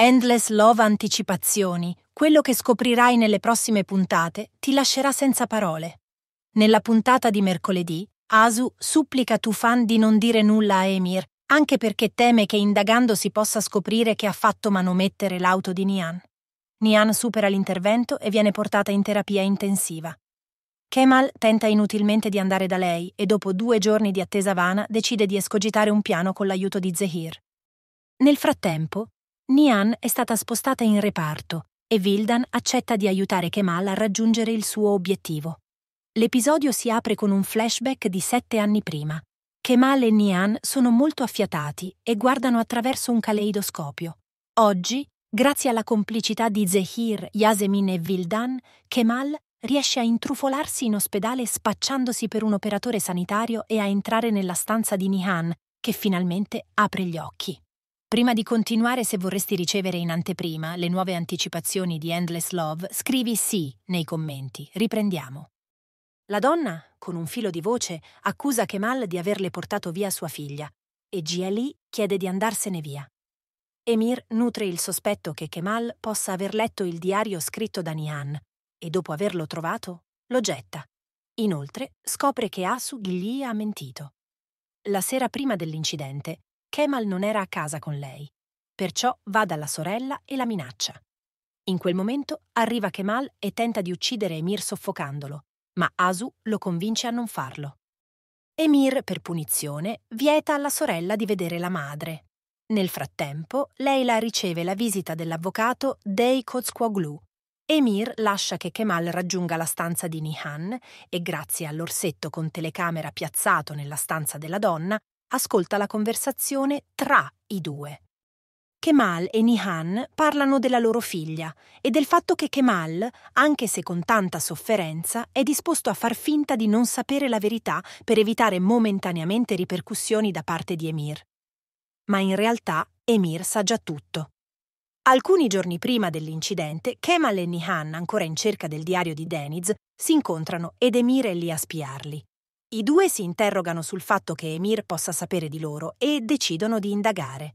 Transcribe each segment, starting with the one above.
Endless Love Anticipazioni, quello che scoprirai nelle prossime puntate, ti lascerà senza parole. Nella puntata di mercoledì, Asu supplica Tufan di non dire nulla a Emir, anche perché teme che indagando si possa scoprire che ha fatto manomettere l'auto di Nian. Nian supera l'intervento e viene portata in terapia intensiva. Kemal tenta inutilmente di andare da lei e dopo due giorni di attesa vana decide di escogitare un piano con l'aiuto di Zehir. Nel frattempo, Nian è stata spostata in reparto e Vildan accetta di aiutare Kemal a raggiungere il suo obiettivo. L'episodio si apre con un flashback di sette anni prima. Kemal e Nian sono molto affiatati e guardano attraverso un caleidoscopio. Oggi, grazie alla complicità di Zehir, Yasemin e Vildan, Kemal riesce a intrufolarsi in ospedale spacciandosi per un operatore sanitario e a entrare nella stanza di Nihan, che finalmente apre gli occhi. Prima di continuare, se vorresti ricevere in anteprima le nuove anticipazioni di Endless Love, scrivi sì nei commenti. Riprendiamo. La donna, con un filo di voce, accusa Kemal di averle portato via sua figlia e Giali chiede di andarsene via. Emir nutre il sospetto che Kemal possa aver letto il diario scritto da Nian e dopo averlo trovato lo getta. Inoltre scopre che Asu Ghigli ha mentito. La sera prima dell'incidente, Kemal non era a casa con lei, perciò va dalla sorella e la minaccia. In quel momento arriva Kemal e tenta di uccidere Emir soffocandolo, ma Asu lo convince a non farlo. Emir, per punizione, vieta alla sorella di vedere la madre. Nel frattempo, Leila riceve la visita dell'avvocato Dei Kozquoglu. Emir lascia che Kemal raggiunga la stanza di Nihan e, grazie all'orsetto con telecamera piazzato nella stanza della donna, ascolta la conversazione tra i due. Kemal e Nihan parlano della loro figlia e del fatto che Kemal, anche se con tanta sofferenza, è disposto a far finta di non sapere la verità per evitare momentaneamente ripercussioni da parte di Emir. Ma in realtà Emir sa già tutto. Alcuni giorni prima dell'incidente, Kemal e Nihan, ancora in cerca del diario di Deniz, si incontrano ed Emir è lì a spiarli. I due si interrogano sul fatto che Emir possa sapere di loro e decidono di indagare.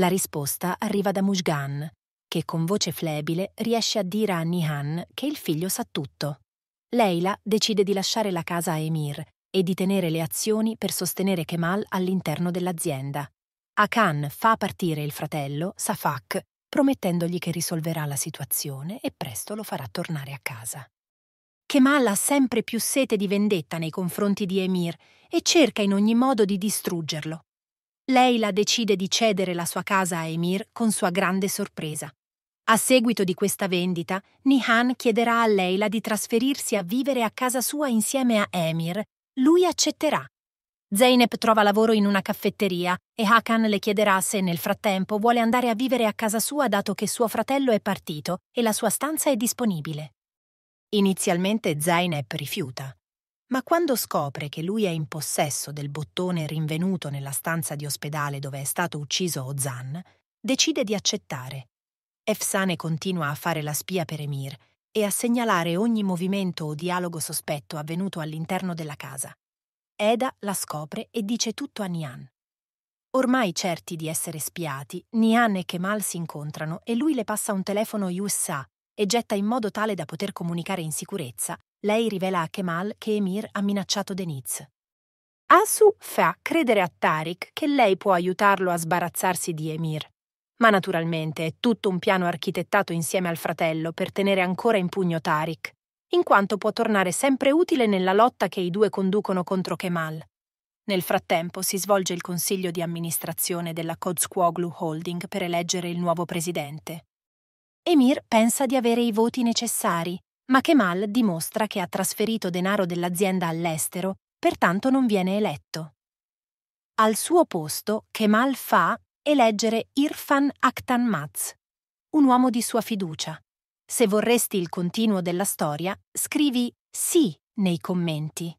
La risposta arriva da Mujgan, che con voce flebile riesce a dire a Nihan che il figlio sa tutto. Leila decide di lasciare la casa a Emir e di tenere le azioni per sostenere Kemal all'interno dell'azienda. Akan fa partire il fratello, Safak, promettendogli che risolverà la situazione e presto lo farà tornare a casa. Kemal ha sempre più sete di vendetta nei confronti di Emir e cerca in ogni modo di distruggerlo. Leila decide di cedere la sua casa a Emir con sua grande sorpresa. A seguito di questa vendita, Nihan chiederà a Leila di trasferirsi a vivere a casa sua insieme a Emir. Lui accetterà. Zeynep trova lavoro in una caffetteria e Hakan le chiederà se nel frattempo vuole andare a vivere a casa sua dato che suo fratello è partito e la sua stanza è disponibile. Inizialmente Zainep rifiuta, ma quando scopre che lui è in possesso del bottone rinvenuto nella stanza di ospedale dove è stato ucciso Ozan, decide di accettare. Efsane continua a fare la spia per Emir e a segnalare ogni movimento o dialogo sospetto avvenuto all'interno della casa. Eda la scopre e dice tutto a Nian. Ormai certi di essere spiati, Nian e Kemal si incontrano e lui le passa un telefono USA e getta in modo tale da poter comunicare in sicurezza, lei rivela a Kemal che Emir ha minacciato Deniz. Asu fa credere a Tariq che lei può aiutarlo a sbarazzarsi di Emir. Ma naturalmente è tutto un piano architettato insieme al fratello per tenere ancora in pugno Tariq, in quanto può tornare sempre utile nella lotta che i due conducono contro Kemal. Nel frattempo si svolge il consiglio di amministrazione della Kodskwoglu Holding per eleggere il nuovo presidente. Emir pensa di avere i voti necessari, ma Kemal dimostra che ha trasferito denaro dell'azienda all'estero, pertanto non viene eletto. Al suo posto, Kemal fa eleggere Irfan Akhtanmaz, un uomo di sua fiducia. Se vorresti il continuo della storia, scrivi sì nei commenti.